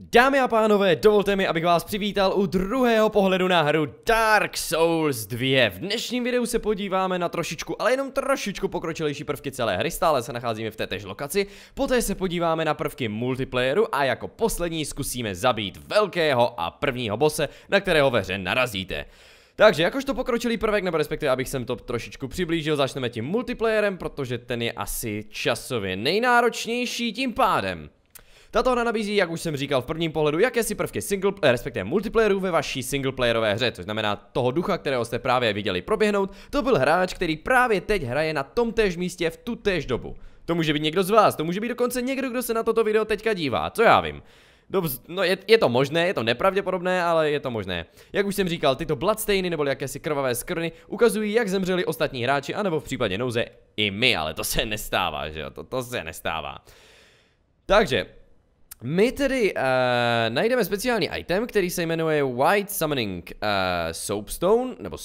Dámy a pánové, dovolte mi, abych vás přivítal u druhého pohledu na hru Dark Souls 2. V dnešním videu se podíváme na trošičku, ale jenom trošičku pokročilejší prvky celé hry, stále se nacházíme v této lokaci, poté se podíváme na prvky multiplayeru a jako poslední zkusíme zabít velkého a prvního bose, na kterého ve hře narazíte. Takže jakožto pokročilý prvek, nebo respektive abych sem to trošičku přiblížil, začneme tím multiplayerem, protože ten je asi časově nejnáročnější tím pádem. Tato hra nabízí, jak už jsem říkal v prvním pohledu, jakési prvky single, eh, respektive multiplayeru ve vaší singleplayerové hře, což znamená toho ducha, kterého jste právě viděli proběhnout, to byl hráč, který právě teď hraje na tom též místě v tu též dobu. To může být někdo z vás, to může být dokonce někdo, kdo se na toto video teďka dívá, co já vím. Dobř, no je, je to možné, je to nepravděpodobné, ale je to možné. Jak už jsem říkal, tyto bloodstainy nebo jakési krvavé skrny ukazují, jak zemřeli ostatní hráči, anebo v případě nouze i my, ale to se nestává, že jo, to, to se nestává. Takže, my tedy uh, najdeme speciální item, který se jmenuje White Summoning uh, Soapstone, nebo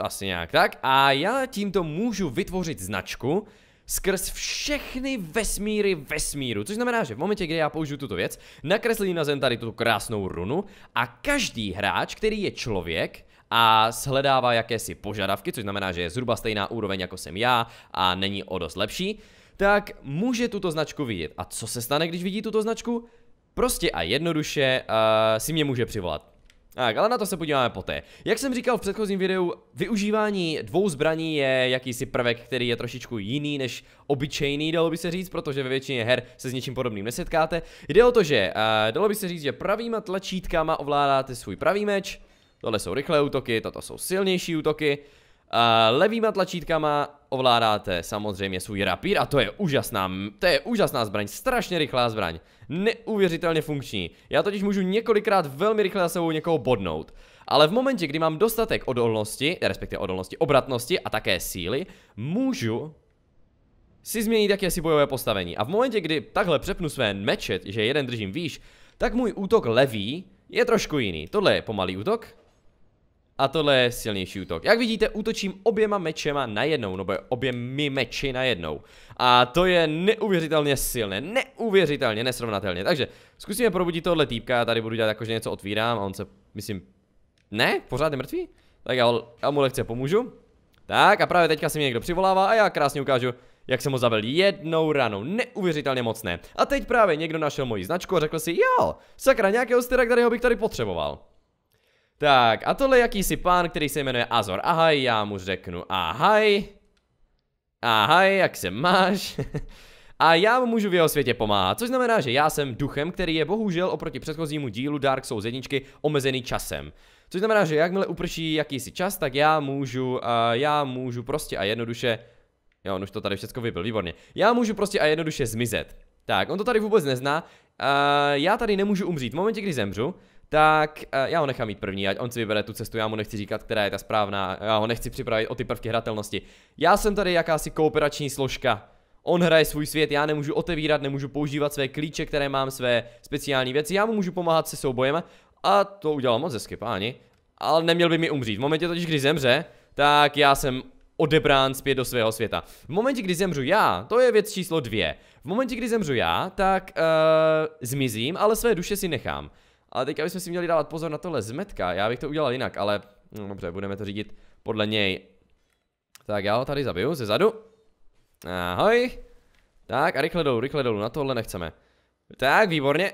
asi nějak tak, a já tímto můžu vytvořit značku skrz všechny vesmíry vesmíru, což znamená, že v momentě, kdy já použiju tuto věc, nakreslím na zem tady tuto krásnou runu a každý hráč, který je člověk, a shledává jakési požadavky, což znamená, že je zhruba stejná úroveň jako jsem já a není o dost lepší, tak může tuto značku vidět. A co se stane, když vidí tuto značku? Prostě a jednoduše uh, si mě může přivolat. Tak, ale na to se podíváme poté. Jak jsem říkal v předchozím videu, využívání dvou zbraní je jakýsi prvek, který je trošičku jiný než obyčejný, dalo by se říct, protože ve většině her se s něčím podobným nesetkáte. Jde o to, že uh, dalo by se říct, že pravýma tlačítkama ovládáte svůj pravý meč, tohle jsou rychlé útoky, toto jsou silnější útoky, Uh, levýma tlačítkama ovládáte samozřejmě svůj rapír a to je úžasná, to je úžasná zbraň, strašně rychlá zbraň, neuvěřitelně funkční. Já totiž můžu několikrát velmi rychle za sebou někoho bodnout. Ale v momentě, kdy mám dostatek odolnosti, respektive odolnosti, obratnosti a také síly, můžu si změnit si bojové postavení. A v momentě, kdy takhle přepnu své meče, že jeden držím výš, tak můj útok levý je trošku jiný. Tohle je pomalý útok, a tohle je silnější útok. Jak vidíte, útočím oběma mečema najednou, nebo oběmi meči najednou. A to je neuvěřitelně silné, neuvěřitelně, nesrovnatelně. Takže zkusíme probudit tohle týpka, tady budu dělat jako, že něco otvírám a on se, myslím, ne, pořád je mrtvý? Tak já, já mu lehce pomůžu. Tak a právě teďka se mi někdo přivolává a já krásně ukážu, jak jsem ho zabil jednou ranou, neuvěřitelně mocné. A teď právě někdo našel moji značku a řekl si, jo, sakra, nějakého styra, kterého bych tady potřeboval. Tak, a tohle je jakýsi pán, který se jmenuje Azor Ahaj, já mu řeknu Ahaj. Ahaj, jak se máš? a já mu můžu v jeho světě pomáhat, což znamená, že já jsem duchem, který je bohužel oproti předchozímu dílu Dark Souls jedničky omezený časem. Což znamená, že jakmile uprší jakýsi čas, tak já můžu, a já můžu prostě a jednoduše, jo, on už to tady všechno vybil, výborně, já můžu prostě a jednoduše zmizet. Tak, on to tady vůbec nezná, A já tady nemůžu umřít, v momentě, kdy zemřu, tak eh, já ho nechám mít první, ať on si vybere tu cestu, já mu nechci říkat, která je ta správná, já ho nechci připravit o ty prvky hratelnosti. Já jsem tady jakási kooperační složka, On hraje svůj svět, já nemůžu otevírat, nemůžu používat své klíče, které mám, své speciální věci, já mu můžu pomáhat se soubojem a to udělal moc hezky, páni. Ale neměl by mi umřít. V momentě totiž, když zemře, tak já jsem odebrán zpět do svého světa. V momentě, kdy zemřu já, to je věc číslo dvě. V momentě, kdy zemřu já, tak uh, zmizím, ale své duše si nechám. Ale teď, abychom si měli dávat pozor na tohle zmetka, já bych to udělal jinak, ale no, dobře, budeme to řídit podle něj. Tak já ho tady zabiju ze zadu. Ahoj. Tak a rychle dolů, rychle dolů, na tohle nechceme. Tak, výborně.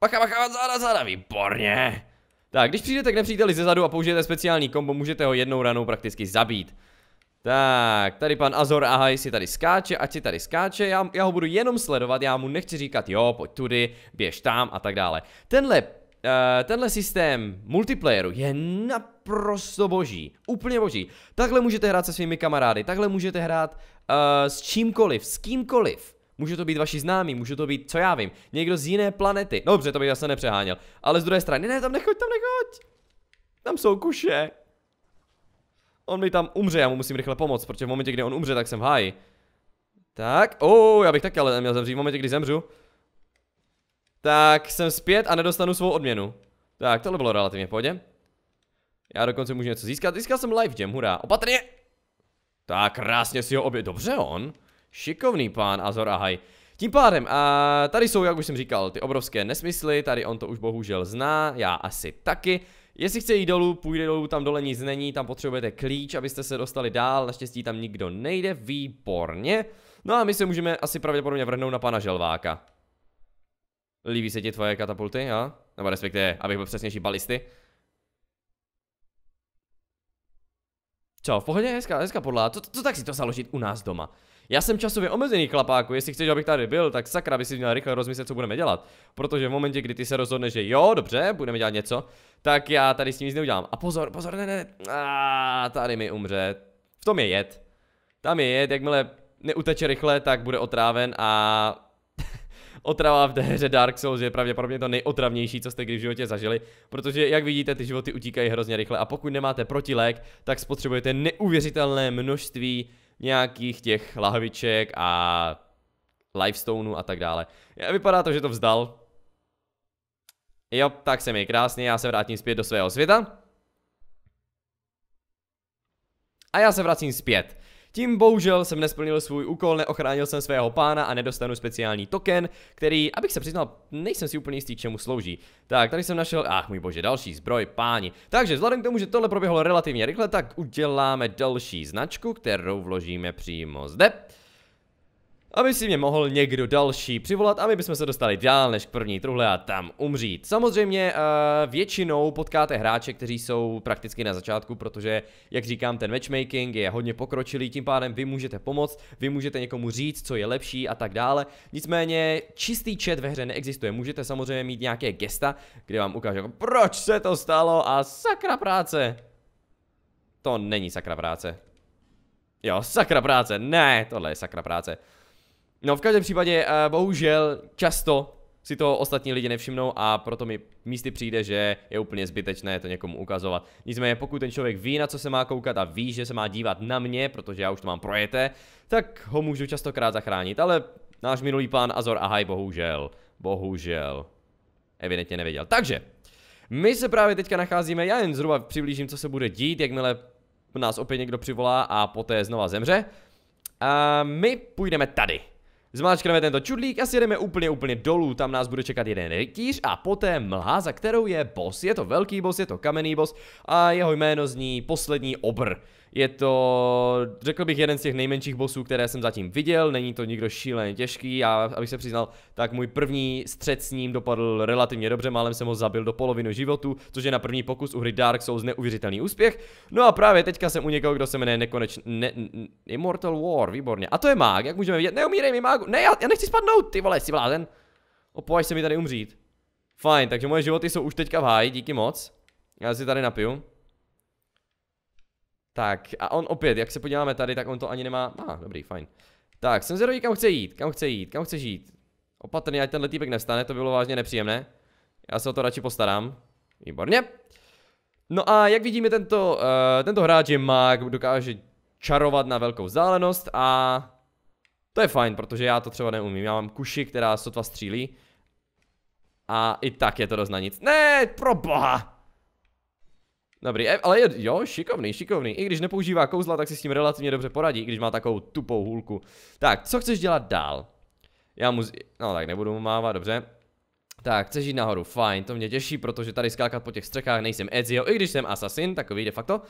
Bacha, bacha, záda, záda, výborně. Tak, když přijdete k nepříteli ze zadu a použijete speciální kombo, můžete ho jednou ranou prakticky zabít. Tak, tady pan Azor Ahaj si tady skáče, ať si tady skáče, já, já ho budu jenom sledovat, já mu nechci říkat jo, pojď tudy, běž tam a tak dále. Tenhle Eh, tenhle systém multiplayeru je naprosto boží. Úplně boží. Takhle můžete hrát se svými kamarády, takhle můžete hrát uh, s čímkoliv, s kýmkoliv. Může to být vaši známí, může to být, co já vím, někdo z jiné planety. No, dobře, to bych zase nepřeháněl. Ale z druhé strany, ne, tam nechoď, tam nechoď. Tam jsou kuše. On mi tam umře, já mu musím rychle pomoct, protože v momentě, kdy on umře, tak jsem v háji. Tak, oh, já bych taky ale neměl zemřít, v momentě, kdy zemřu, tak jsem zpět a nedostanu svou odměnu. Tak, tohle bylo relativně v pohodě. Já dokonce můžu něco získat. Získal jsem live gem, hurá. Opatrně! Tak, krásně si ho obě... Dobře on. Šikovný pán Azor Ahaj. Tím pádem, a tady jsou, jak už jsem říkal, ty obrovské nesmysly, tady on to už bohužel zná, já asi taky. Jestli chce jít dolů, půjde dolů, tam dole nic není, tam potřebujete klíč, abyste se dostali dál, naštěstí tam nikdo nejde, výborně. No a my se můžeme asi pravděpodobně vrhnout na pana Želváka. Líbí se ti tvoje katapulty, jo? Nebo respektive, abych byl přesnější, balisty. Co, v pohodě, hezká, hezká podla. Co, co tak si to založit u nás doma? Já jsem časově omezený klapáku, jestli chceš, abych tady byl, tak sakra by si měl rychle rozmyslet, co budeme dělat. Protože v momentě, kdy ty se rozhodneš, že jo, dobře, budeme dělat něco, tak já tady s tím nic neudělám. A pozor, pozor, ne, ne, a tady mi umře. V tom je jed. Tam je jed, jakmile neuteče rychle, tak bude otráven a otrava v té hře Dark Souls je pravděpodobně to nejotravnější, co jste kdy v životě zažili, protože jak vidíte, ty životy utíkají hrozně rychle a pokud nemáte protilék, tak spotřebujete neuvěřitelné množství nějakých těch lahviček a lifestoneů a tak dále. Vypadá to, že to vzdal. Jo, tak se mi krásně, já se vrátím zpět do svého světa. A já se vracím zpět. Tím bohužel jsem nesplnil svůj úkol, neochránil jsem svého pána a nedostanu speciální token, který, abych se přiznal, nejsem si úplně jistý, k čemu slouží. Tak, tady jsem našel, ach můj bože, další zbroj, páni. Takže vzhledem k tomu, že tohle proběhlo relativně rychle, tak uděláme další značku, kterou vložíme přímo zde aby si mě mohl někdo další přivolat, aby bychom se dostali dál než k první truhle a tam umřít. Samozřejmě eh, většinou potkáte hráče, kteří jsou prakticky na začátku, protože, jak říkám, ten matchmaking je hodně pokročilý, tím pádem vy můžete pomoct, vy můžete někomu říct, co je lepší a tak dále. Nicméně čistý chat ve hře neexistuje, můžete samozřejmě mít nějaké gesta, kde vám ukážu, jako, proč se to stalo a sakra práce. To není sakra práce. Jo, sakra práce, ne, tohle je sakra práce. No v každém případě, uh, bohužel, často si to ostatní lidi nevšimnou a proto mi místy přijde, že je úplně zbytečné to někomu ukazovat. Nicméně pokud ten člověk ví, na co se má koukat a ví, že se má dívat na mě, protože já už to mám projeté, tak ho můžu častokrát zachránit, ale náš minulý pán Azor Ahaj bohužel, bohužel, evidentně nevěděl. Takže, my se právě teďka nacházíme, já jen zhruba přiblížím, co se bude dít, jakmile nás opět někdo přivolá a poté znova zemře. A my půjdeme tady. Zmáčkneme tento čudlík a sjedeme úplně, úplně dolů, tam nás bude čekat jeden rytíř a poté mlha, za kterou je boss. Je to velký boss, je to kamenný boss a jeho jméno zní poslední obr. Je to, řekl bych, jeden z těch nejmenších bosů, které jsem zatím viděl, není to nikdo šíleně těžký a abych se přiznal, tak můj první střed s ním dopadl relativně dobře, málem jsem ho zabil do poloviny životu, což je na první pokus u hry Dark Souls neuvěřitelný úspěch. No a právě teďka jsem u někoho, kdo se jmenuje nekoneč... Ne, Immortal War, výborně. A to je mák, jak můžeme vidět? Neumírej mi mágu, ne, já, já nechci spadnout, ty vole, jsi blázen. Opovaž se mi tady umřít. Fajn, takže moje životy jsou už teďka v háji, díky moc. Já si tady napiju. Tak a on opět, jak se podíváme tady, tak on to ani nemá, a ah, dobrý, fajn. Tak, jsem zvědavý, kam chce jít, kam chce jít, kam chce žít. Opatrně, ať tenhle týpek nestane, to bylo vážně nepříjemné. Já se o to radši postarám. Výborně. No a jak vidíme, tento, uh, tento hráč je mag, dokáže čarovat na velkou vzdálenost a to je fajn, protože já to třeba neumím. Já mám kuši, která sotva střílí. A i tak je to dost Ne, pro boha! Dobrý, e, ale je, jo, šikovný, šikovný. I když nepoužívá kouzla, tak si s tím relativně dobře poradí, i když má takovou tupou hůlku. Tak, co chceš dělat dál? Já mu... No tak nebudu mu mávat, dobře. Tak, chceš jít nahoru, fajn, to mě těší, protože tady skákat po těch střechách nejsem Ezio, i když jsem asasin, takový de facto.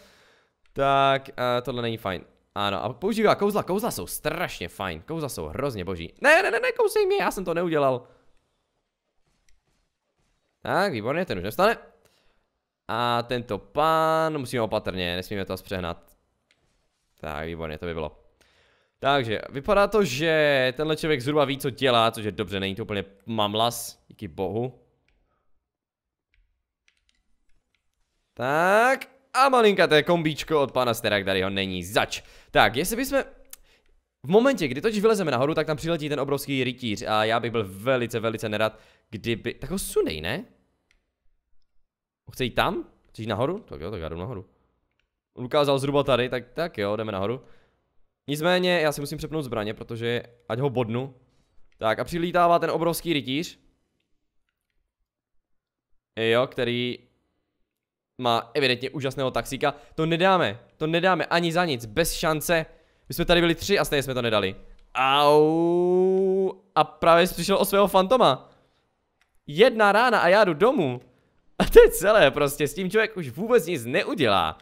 Tak, a e, tohle není fajn. Ano, a používá kouzla, kouzla jsou strašně fajn, kouzla jsou hrozně boží. Ne, ne, ne, ne, kousej mě, já jsem to neudělal. Tak, výborně, ten už nestane. A tento pán, musíme opatrně, nesmíme to zpřehnat. Tak, výborně, to by bylo. Takže, vypadá to, že tenhle člověk zhruba ví, co dělá, což je dobře, není to úplně mamlas, díky bohu. Tak, a malinka je kombíčko od pana ho, není zač. Tak, jestli bychom... V momentě, kdy totiž vylezeme nahoru, tak tam přiletí ten obrovský rytíř a já bych byl velice, velice nerad, kdyby... Tak ho sunej, ne? Chce jít tam? Chceš jít nahoru? Tak jo, tak já jdu nahoru. On ukázal zhruba tady, tak, tak jo, jdeme nahoru. Nicméně, já si musím přepnout zbraně, protože ať ho bodnu. Tak a přilítává ten obrovský rytíř. Jo, který má evidentně úžasného taxíka. To nedáme, to nedáme ani za nic, bez šance. My jsme tady byli tři a stejně jsme to nedali. Au! A právě jsi přišel o svého fantoma. Jedna rána a já jdu domů. A to je celé prostě, s tím člověk už vůbec nic neudělá.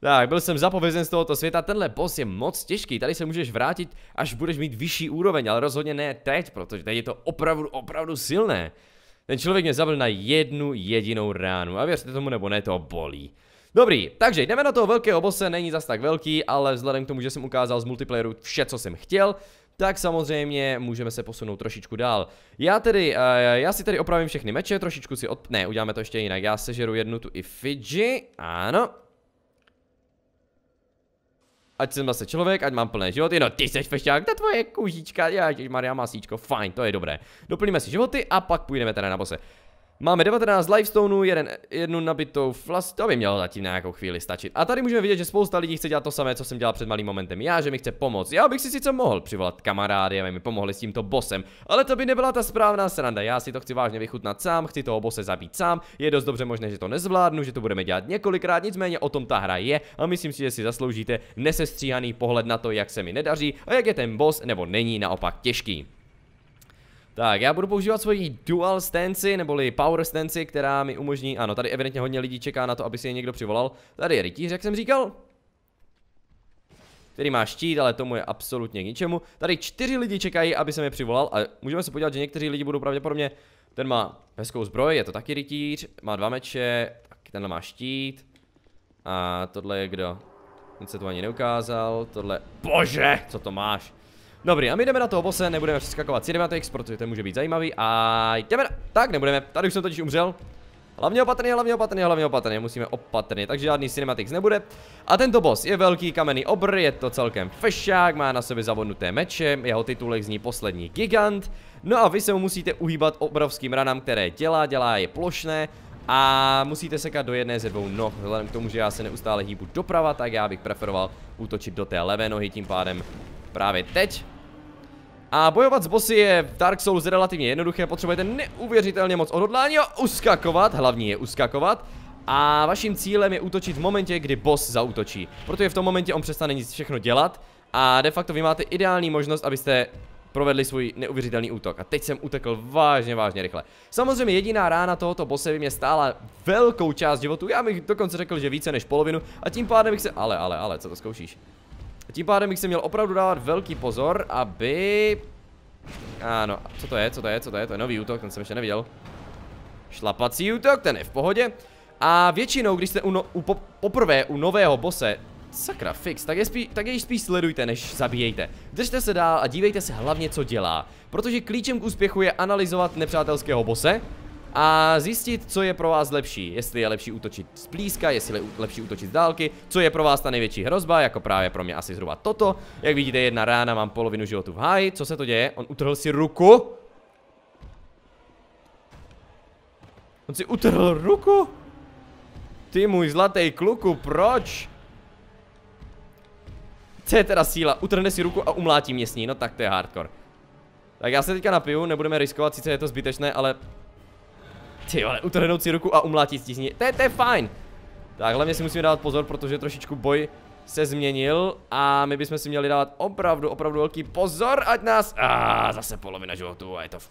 Tak, byl jsem zapovězen z tohoto světa, tenhle boss je moc těžký, tady se můžeš vrátit, až budeš mít vyšší úroveň, ale rozhodně ne teď, protože teď je to opravdu, opravdu silné. Ten člověk mě zabil na jednu jedinou ránu a věřte tomu nebo ne, to bolí. Dobrý, takže jdeme na toho velkého bose, není zas tak velký, ale vzhledem k tomu, že jsem ukázal z multiplayeru vše, co jsem chtěl, tak samozřejmě můžeme se posunout trošičku dál. Já tedy, eh, já si tady opravím všechny meče, trošičku si od... Ne, uděláme to ještě jinak, já sežeru jednu tu i Fidži, ano. Ať jsem zase člověk, ať mám plné životy, no ty seš fešťák, ta tvoje kůžička, já Maria Masíčko, fajn, to je dobré. Doplníme si životy a pak půjdeme teda na bose. Máme 19 lifestoneů, jeden, jednu nabitou vlast, to by mělo zatím na nějakou chvíli stačit. A tady můžeme vidět, že spousta lidí chce dělat to samé, co jsem dělal před malým momentem. Já, že mi chce pomoct. Já bych si sice mohl přivolat kamarády, aby mi pomohli s tímto bosem, ale to by nebyla ta správná sranda. Já si to chci vážně vychutnat sám, chci toho bose zabít sám. Je dost dobře možné, že to nezvládnu, že to budeme dělat několikrát, nicméně o tom ta hra je a myslím si, že si zasloužíte nesestříhaný pohled na to, jak se mi nedaří a jak je ten boss nebo není naopak těžký. Tak, já budu používat svoji dual stance, neboli power stance, která mi umožní, ano, tady evidentně hodně lidí čeká na to, aby si je někdo přivolal. Tady je rytíř, jak jsem říkal, který má štít, ale tomu je absolutně k ničemu. Tady čtyři lidi čekají, aby se mi přivolal a můžeme se podívat, že někteří lidi budou pravděpodobně, ten má hezkou zbroj, je to taky rytíř, má dva meče, tak tenhle má štít a tohle je kdo? Ten se tu ani neukázal, tohle, bože, co to máš? Dobrý, a my jdeme na toho bose, nebudeme přeskakovat, cinematics, protože to může být zajímavý a jdeme na... Tak, nebudeme, tady už jsem totiž umřel. Hlavně opatrně, hlavně opatrně, hlavně opatrně, musíme opatrně, takže žádný cinematics nebude. A tento boss je velký kamenný obr, je to celkem fešák, má na sobě zavodnuté meče, jeho titulek zní poslední gigant. No a vy se mu musíte uhýbat obrovským ranám, které dělá, dělá je plošné, a musíte sekat do jedné ze dvou noh, vzhledem k tomu, že já se neustále hýbu doprava, tak já bych preferoval útočit do té levé nohy, tím pádem právě teď. A bojovat s bossy je v Dark Souls relativně jednoduché, potřebujete neuvěřitelně moc odhodlání a uskakovat, hlavní je uskakovat. A vaším cílem je útočit v momentě, kdy boss zautočí. Protože v tom momentě on přestane nic všechno dělat a de facto vy máte ideální možnost, abyste provedli svůj neuvěřitelný útok. A teď jsem utekl vážně, vážně rychle. Samozřejmě jediná rána tohoto bose by mě stála velkou část životu, já bych dokonce řekl, že více než polovinu a tím pádem bych se... Ale, ale, ale, co to zkoušíš? A tím pádem bych si měl opravdu dávat velký pozor, aby... Ano, co to je, co to je, co to je, to je nový útok, ten jsem ještě neviděl. Šlapací útok, ten je v pohodě. A většinou, když jste u, no, u po, poprvé u nového bose, sakra fix, tak je, spí, tak je spíš sledujte, než zabíjejte. Držte se dál a dívejte se hlavně, co dělá. Protože klíčem k úspěchu je analyzovat nepřátelského bose a zjistit, co je pro vás lepší. Jestli je lepší útočit z blízka, jestli je lepší útočit z dálky, co je pro vás ta největší hrozba, jako právě pro mě asi zhruba toto. Jak vidíte, jedna rána, mám polovinu životu v háji. Co se to děje? On utrhl si ruku. On si utrhl ruku? Ty můj zlatý kluku, proč? Co je teda síla? Utrhne si ruku a umlátí mě s ní, no tak to je hardcore. Tak já se teďka napiju, nebudeme riskovat, sice je to zbytečné, ale ty ale utrhnout si ruku a umlátit stísní. To je, to je fajn. Tak hlavně si musíme dát pozor, protože trošičku boj se změnil a my bychom si měli dát opravdu, opravdu velký pozor, ať nás... A ah, zase polovina životu a je to... V...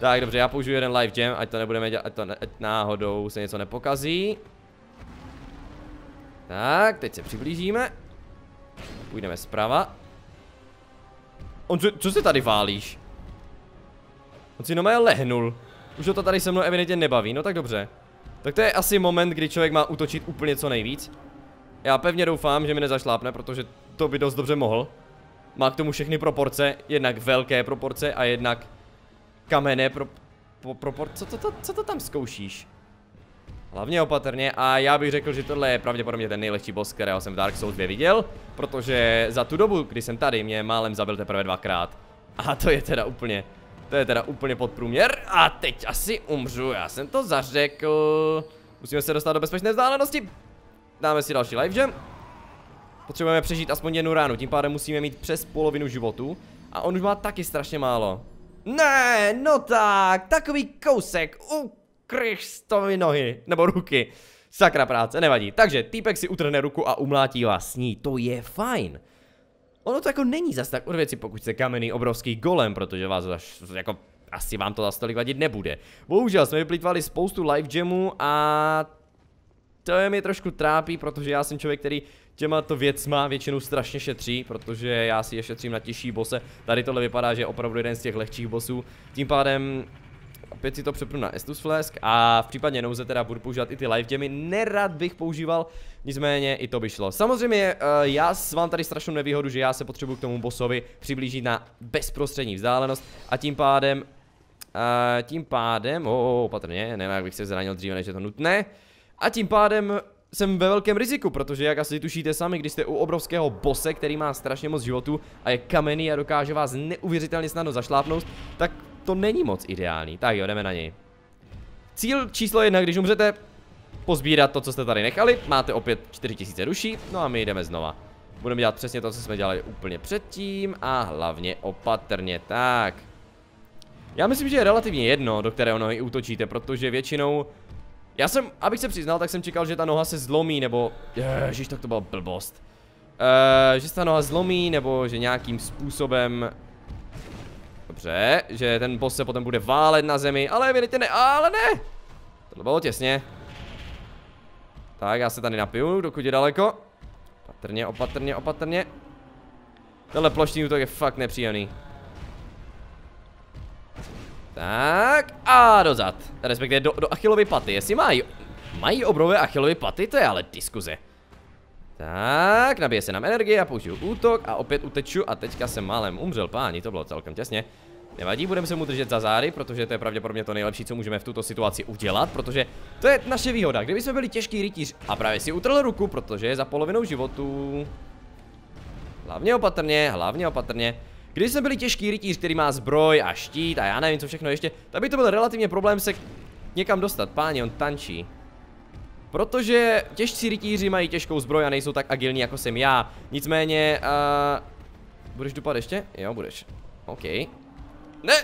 Tak dobře, já použiju jeden live jam, ať to nebudeme dělat, ať, to ne, ať náhodou se něco nepokazí. Tak, teď se přiblížíme. Půjdeme zprava. On, co, co se tady válíš? On si jenom lehnul. Už to tady se mnou evidentně nebaví, no tak dobře. Tak to je asi moment, kdy člověk má útočit úplně co nejvíc. Já pevně doufám, že mi nezašlápne, protože to by dost dobře mohl. Má k tomu všechny proporce, jednak velké proporce a jednak kamenné pro, pro, proporce. Co to, to, co to tam zkoušíš? Hlavně opatrně a já bych řekl, že tohle je pravděpodobně ten nejlehčí boss, kterého jsem v Dark Souls 2 viděl, protože za tu dobu, kdy jsem tady, mě málem zabil teprve dvakrát. A to je teda úplně to je teda úplně podprůměr. A teď asi umřu, já jsem to zařekl. Musíme se dostat do bezpečné vzdálenosti. Dáme si další life jam. Potřebujeme přežít aspoň jednu ránu, tím pádem musíme mít přes polovinu životu. A on už má taky strašně málo. Ne, no tak, takový kousek, U ukryštovi nohy, nebo ruky. Sakra práce, nevadí. Takže týpek si utrhne ruku a umlátí vás s ní, to je fajn ono to jako není zas tak od věci, pokud jste kamenný obrovský golem, protože vás až, jako asi vám to za tolik vadit nebude. Bohužel jsme vyplýtvali spoustu live jamů a to je mě trošku trápí, protože já jsem člověk, který těma to věcma většinou strašně šetří, protože já si je šetřím na těžší bose. Tady tohle vypadá, že je opravdu jeden z těch lehčích bosů. Tím pádem opět si to přepnu na Estus Flask a v případě nouze teda budu používat i ty live gemy, nerad bych používal, nicméně i to by šlo. Samozřejmě eh, já vám tady strašnou nevýhodu, že já se potřebuji k tomu bosovi přiblížit na bezprostřední vzdálenost a tím pádem, a eh, tím pádem, o, oh, opatrně, ne, jak bych se zranil dříve, než je to nutné, a tím pádem jsem ve velkém riziku, protože jak asi tušíte sami, když jste u obrovského bose, který má strašně moc životu a je kamenný a dokáže vás neuvěřitelně snadno zašlápnout, tak to není moc ideální. Tak jo, jdeme na něj. Cíl číslo jedna, když umřete, pozbírat to, co jste tady nechali. Máte opět 4000 ruší, no a my jdeme znova. Budeme dělat přesně to, co jsme dělali úplně předtím a hlavně opatrně, tak. Já myslím, že je relativně jedno, do které i útočíte, protože většinou... Já jsem, abych se přiznal, tak jsem čekal, že ta noha se zlomí, nebo... Ježiš, tak to byla blbost. Uh, že se ta noha zlomí, nebo že nějakým způsobem dobře, že ten boss se potom bude válet na zemi, ale vidíte ne, ale ne! To bylo těsně. Tak, já se tady napiju, dokud je daleko. Opatrně, opatrně, opatrně. Tenhle plošný útok je fakt nepříjemný. Tak, a dozad. Respektive do, do achilovy paty, jestli mají... Mají obrové achilovy paty, to je ale diskuze. Tak, nabije se nám energie, já použiju útok a opět uteču a teďka jsem málem umřel, páni, to bylo celkem těsně. Nevadí, budeme se mu držet za zády, protože to je pravděpodobně to nejlepší, co můžeme v tuto situaci udělat, protože to je naše výhoda. Kdyby jsme byli těžký rytíř a právě si utrl ruku, protože je za polovinou životu. Hlavně opatrně, hlavně opatrně. Když jsme byli těžký rytíř, který má zbroj a štít a já nevím co všechno ještě, tak by to byl relativně problém se někam dostat. Páni, on tančí. Protože těžcí rytíři mají těžkou zbroj a nejsou tak agilní jako jsem já. Nicméně, uh, budeš dupat ještě? Jo, budeš. OK. Ne!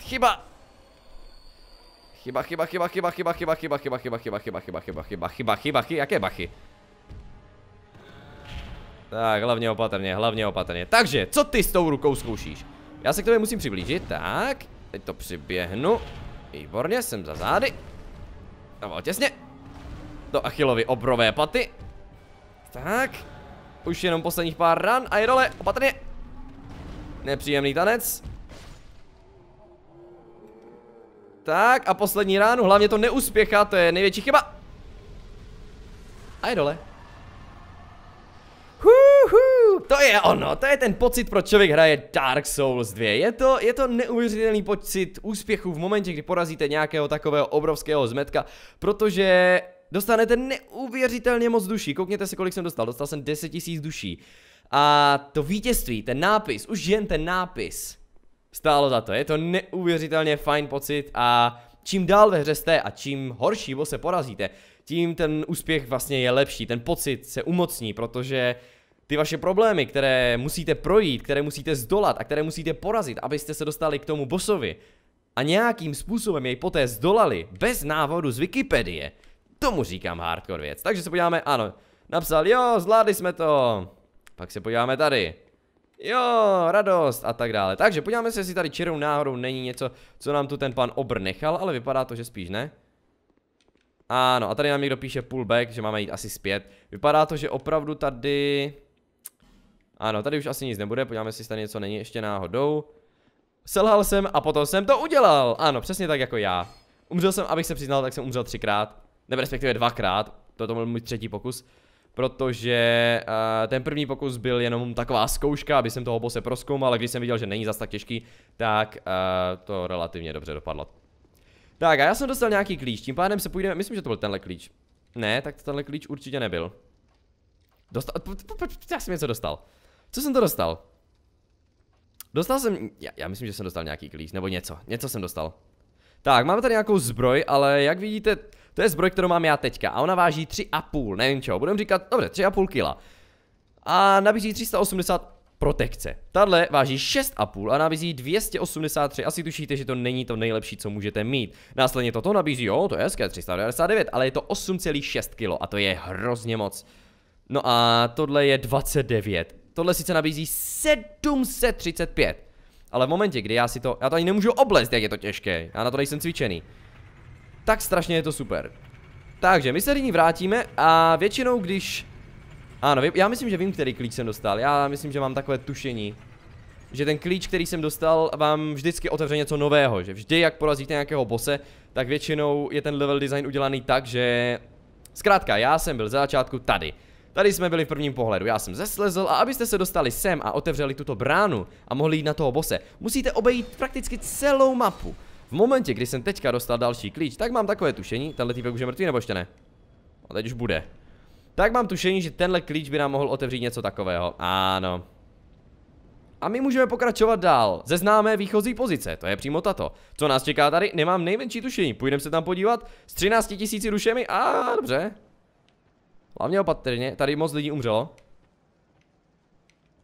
Chyba! Chyba, chyba, chyba, chyba, chyba, chyba, chyba, chyba, chyba, chyba, chyba, chyba, chyba, chyba, chyba, chyba, chyba, jaké bachy? Tak, hlavně opatrně, hlavně opatrně. Takže, co ty s tou rukou zkoušíš? Já se k tobě musím přiblížit, tak. Teď to přiběhnu. Výborně, jsem za zády. Dával těsně. To achilovy obrové paty. Tak. Už jenom posledních pár ran a je dole, opatrně. Nepříjemný tanec. Tak a poslední ránu, hlavně to neuspěchá, to je největší chyba. A je dole. Huhu, to je ono, to je ten pocit, proč člověk hraje Dark Souls 2. Je to, je to neuvěřitelný pocit úspěchu v momentě, kdy porazíte nějakého takového obrovského zmetka, protože dostanete neuvěřitelně moc duší. Koukněte se, kolik jsem dostal. Dostal jsem 10 000 duší. A to vítězství, ten nápis, už jen ten nápis, stálo za to. Je to neuvěřitelně fajn pocit a čím dál ve hře jste a čím horší se porazíte, tím ten úspěch vlastně je lepší, ten pocit se umocní, protože ty vaše problémy, které musíte projít, které musíte zdolat a které musíte porazit, abyste se dostali k tomu bosovi a nějakým způsobem jej poté zdolali bez návodu z Wikipedie, Tomu říkám hardcore věc. Takže se podíváme, ano, napsal, jo, zvládli jsme to. Pak se podíváme tady. Jo, radost a tak dále. Takže podíváme se, jestli tady čirou náhodou není něco, co nám tu ten pan Obr nechal, ale vypadá to, že spíš ne. Ano, a tady nám někdo píše pullback, že máme jít asi zpět. Vypadá to, že opravdu tady... Ano, tady už asi nic nebude, podíváme se, jestli tady něco není ještě náhodou. Selhal jsem a potom jsem to udělal. Ano, přesně tak jako já. Umřel jsem, abych se přiznal, tak jsem umřel třikrát nebo respektive dvakrát, to byl můj třetí pokus, protože uh, ten první pokus byl jenom taková zkouška, aby jsem toho bose proskoumal, ale když jsem viděl, že není zas tak těžký, tak uh, to relativně dobře dopadlo. Tak a já jsem dostal nějaký klíč, tím pádem se půjdeme, myslím, že to byl tenhle klíč. Ne, tak to tenhle klíč určitě nebyl. Dostal, já jsem něco dostal. Co jsem to dostal? Dostal jsem, já, já myslím, že jsem dostal nějaký klíč, nebo něco, něco jsem dostal. Tak, máme tady nějakou zbroj, ale jak vidíte, to je zbroj, kterou mám já teďka a ona váží 3,5, nevím čeho, budem říkat, dobře, 3,5 kila. A nabízí 380 protekce. Tadle váží 6,5 a nabízí 283. Asi tušíte, že to není to nejlepší, co můžete mít. Následně toto nabízí, jo, to je hezké, 399, ale je to 8,6 kilo. a to je hrozně moc. No a tohle je 29. Tohle sice nabízí 735. Ale v momentě, kdy já si to, já to ani nemůžu oblézt, jak je to těžké. Já na to nejsem cvičený tak strašně je to super. Takže my se nyní vrátíme a většinou když... Ano, já myslím, že vím, který klíč jsem dostal. Já myslím, že mám takové tušení. Že ten klíč, který jsem dostal, vám vždycky otevře něco nového. Že vždy, jak porazíte nějakého bose, tak většinou je ten level design udělaný tak, že... Zkrátka, já jsem byl za začátku tady. Tady jsme byli v prvním pohledu, já jsem zeslezl a abyste se dostali sem a otevřeli tuto bránu a mohli jít na toho bose, musíte obejít prakticky celou mapu. V momentě, kdy jsem teďka dostal další klíč, tak mám takové tušení, tenhle týpek už je mrtvý nebo ještě ne? A teď už bude. Tak mám tušení, že tenhle klíč by nám mohl otevřít něco takového. Ano. A my můžeme pokračovat dál. Ze známé výchozí pozice, to je přímo tato. Co nás čeká tady? Nemám nejmenší tušení. Půjdeme se tam podívat s 13 tisíci dušemi. A dobře. Hlavně opatrně, tady moc lidí umřelo.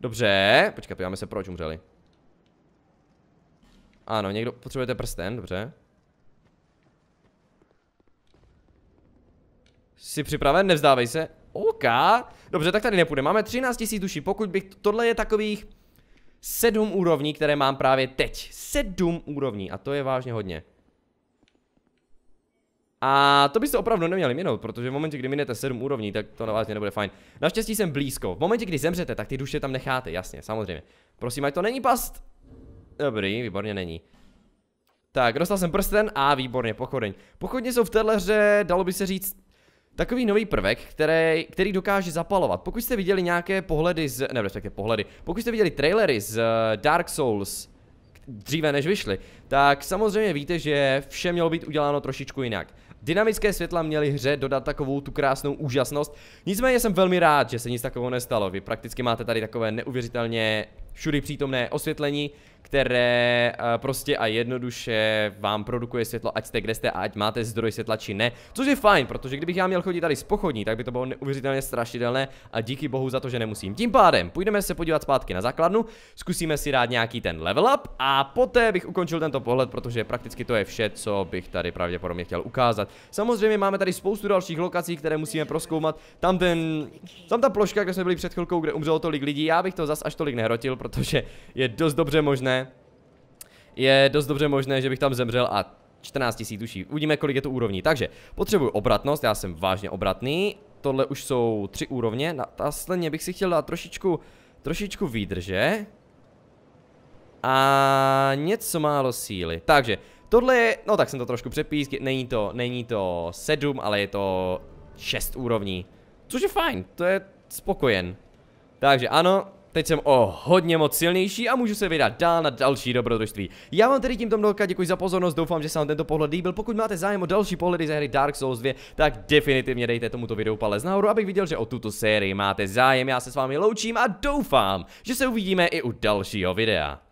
Dobře, počkej, podíváme se, proč umřeli. Ano, někdo potřebujete prsten, dobře. Jsi připraven? Nevzdávej se. OK. Dobře, tak tady nepůjde. Máme 13 000 duší. Pokud bych... Tohle je takových... 7 úrovní, které mám právě teď. 7 úrovní. A to je vážně hodně. A to byste opravdu neměli minout, protože v momentě, kdy minete 7 úrovní, tak to na vás nebude fajn. Naštěstí jsem blízko. V momentě, kdy zemřete, tak ty duše tam necháte, jasně, samozřejmě. Prosím, ať to není past. Dobrý, výborně není. Tak, dostal jsem prsten a výborně, pochodeň. Pochodně jsou v téhle hře, dalo by se říct, Takový nový prvek, který, který dokáže zapalovat. Pokud jste viděli nějaké pohledy z, ne respektive pohledy, pokud jste viděli trailery z eh, Dark Souls dříve než vyšly, tak samozřejmě víte, že vše mělo být uděláno trošičku jinak. Dynamické světla měly hře dodat takovou tu krásnou úžasnost, nicméně jsem velmi rád, že se nic takového nestalo. Vy prakticky máte tady takové neuvěřitelně všudy přítomné osvětlení, které eh, prostě a jednoduše vám produkuje světlo, ať jste kde jste a ať máte zdroj světla či ne. Což je fajn, protože kdybych já měl chodit tady z pochodní, tak by to bylo neuvěřitelně strašidelné a díky bohu za to, že nemusím. Tím pádem půjdeme se podívat zpátky na základnu, zkusíme si dát nějaký ten level up a poté bych ukončil tento pohled, protože prakticky to je vše, co bych tady pravděpodobně chtěl ukázat. Samozřejmě máme tady spoustu dalších lokací, které musíme proskoumat. Tam ten, tam ta ploška, kde jsme byli před chvilkou, kde umřelo tolik lidí, já bych to zas až tolik nehrotil, protože je dost dobře možné, je dost dobře možné, že bych tam zemřel a 14 000 duší. Uvidíme, kolik je to úrovní. Takže potřebuji obratnost, já jsem vážně obratný. Tohle už jsou tři úrovně. Následně bych si chtěl dát trošičku, trošičku výdrže. A něco málo síly. Takže, tohle je, no tak jsem to trošku přepísk, není to, není to sedm, ale je to šest úrovní. Což je fajn, to je spokojen. Takže ano, Teď jsem o hodně moc silnější a můžu se vydat dál na další dobrodružství. Já vám tedy tímto mnohokrát děkuji za pozornost, doufám, že se vám tento pohled líbil. Pokud máte zájem o další pohledy ze hry Dark Souls 2, tak definitivně dejte tomuto videu palec nahoru, abych viděl, že o tuto sérii máte zájem. Já se s vámi loučím a doufám, že se uvidíme i u dalšího videa.